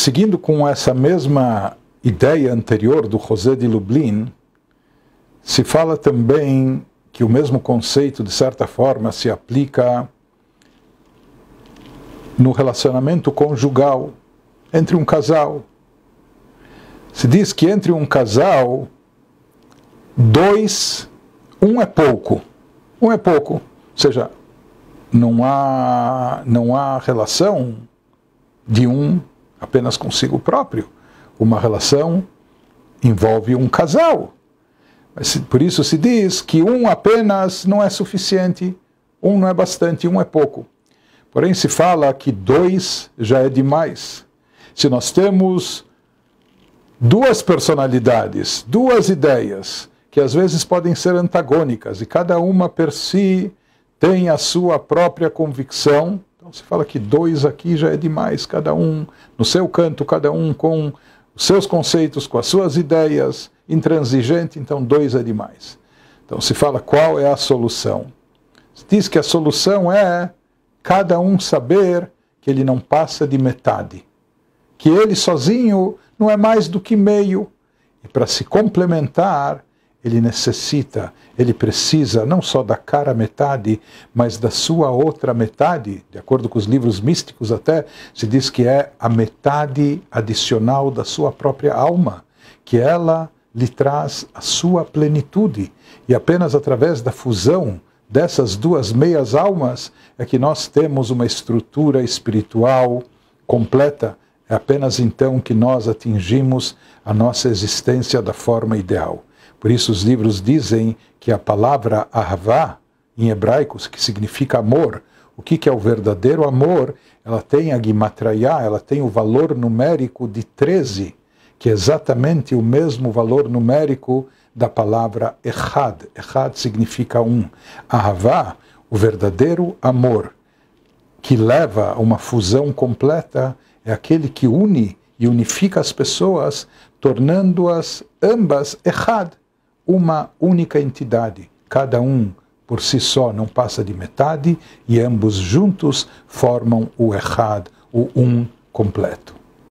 Seguindo com essa mesma ideia anterior do José de Lublin, se fala também que o mesmo conceito, de certa forma, se aplica no relacionamento conjugal entre um casal. Se diz que entre um casal, dois, um é pouco. Um é pouco. Ou seja, não há, não há relação de um apenas consigo próprio. Uma relação envolve um casal. Por isso se diz que um apenas não é suficiente, um não é bastante, um é pouco. Porém, se fala que dois já é demais. Se nós temos duas personalidades, duas ideias, que às vezes podem ser antagônicas, e cada uma per si tem a sua própria convicção, você fala que dois aqui já é demais, cada um no seu canto, cada um com os seus conceitos, com as suas ideias, intransigente, então dois é demais. Então se fala qual é a solução. Se diz que a solução é cada um saber que ele não passa de metade, que ele sozinho não é mais do que meio, e para se complementar, ele necessita, ele precisa não só da cara metade, mas da sua outra metade, de acordo com os livros místicos até, se diz que é a metade adicional da sua própria alma, que ela lhe traz a sua plenitude, e apenas através da fusão dessas duas meias almas é que nós temos uma estrutura espiritual completa. É apenas então que nós atingimos a nossa existência da forma ideal. Por isso os livros dizem que a palavra ahavá, em hebraico, que significa amor, o que, que é o verdadeiro amor, ela tem a gimatraia ela tem o valor numérico de 13, que é exatamente o mesmo valor numérico da palavra echad. Echad significa um. Ahavá, o verdadeiro amor, que leva a uma fusão completa, é aquele que une e unifica as pessoas, tornando-as ambas errad, uma única entidade. Cada um por si só não passa de metade e ambos juntos formam o errad, o um completo.